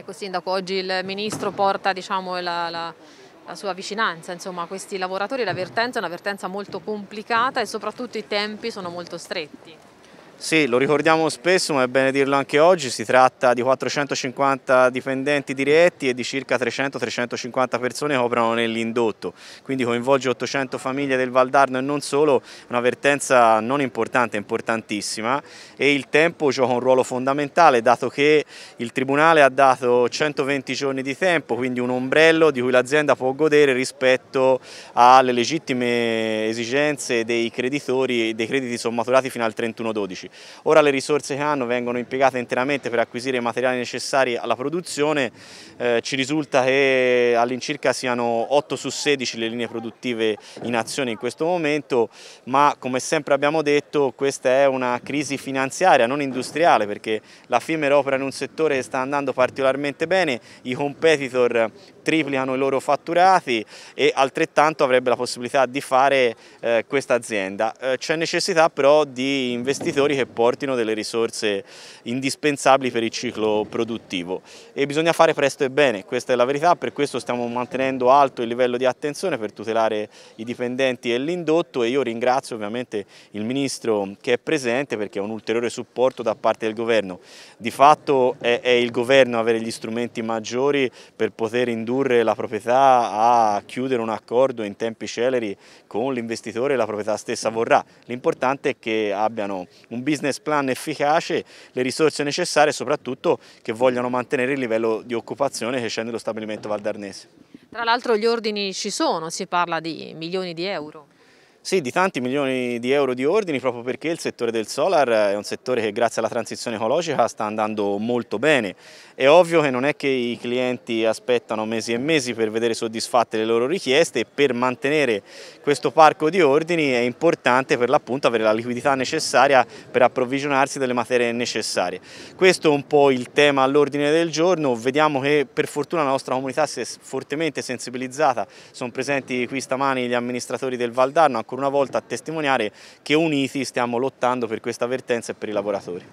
Ecco Sindaco, oggi il Ministro porta diciamo, la, la, la, sua vicinanza insomma, a questi lavoratori, l'avvertenza è una vertenza molto complicata e soprattutto i tempi sono molto stretti. Sì, lo ricordiamo spesso, ma è bene dirlo anche oggi, si tratta di 450 dipendenti diretti e di circa 300-350 persone che operano nell'indotto, quindi coinvolge 800 famiglie del Valdarno e non solo, una vertenza non importante, importantissima e il tempo gioca un ruolo fondamentale dato che il Tribunale ha dato 120 giorni di tempo, quindi un ombrello di cui l'azienda può godere rispetto alle legittime esigenze dei creditori dei crediti sommaturati fino al 31-12. Ora le risorse che hanno vengono impiegate interamente per acquisire i materiali necessari alla produzione, eh, ci risulta che all'incirca siano 8 su 16 le linee produttive in azione in questo momento, ma come sempre abbiamo detto questa è una crisi finanziaria, non industriale, perché la FIMER opera in un settore che sta andando particolarmente bene, i competitor triplicano i loro fatturati e altrettanto avrebbe la possibilità di fare eh, questa azienda. Eh, C'è necessità però di investitori che che portino delle risorse indispensabili per il ciclo produttivo e bisogna fare presto e bene, questa è la verità, per questo stiamo mantenendo alto il livello di attenzione per tutelare i dipendenti e l'indotto e io ringrazio ovviamente il Ministro che è presente perché è un ulteriore supporto da parte del Governo. Di fatto è, è il Governo avere gli strumenti maggiori per poter indurre la proprietà a chiudere un accordo in tempi celeri con l'investitore e la proprietà stessa vorrà. L'importante è che abbiano un bisogno business plan efficace, le risorse necessarie e soprattutto che vogliano mantenere il livello di occupazione che c'è nello stabilimento valdarnese. Tra l'altro gli ordini ci sono, si parla di milioni di euro. Sì, di tanti milioni di euro di ordini proprio perché il settore del solar è un settore che grazie alla transizione ecologica sta andando molto bene. È ovvio che non è che i clienti aspettano mesi e mesi per vedere soddisfatte le loro richieste e per mantenere questo parco di ordini è importante per l'appunto avere la liquidità necessaria per approvvigionarsi delle materie necessarie. Questo è un po' il tema all'ordine del giorno, vediamo che per fortuna la nostra comunità si è fortemente sensibilizzata, sono presenti qui stamani gli amministratori del Valdarno, ancora una volta a testimoniare che uniti stiamo lottando per questa avvertenza e per i lavoratori.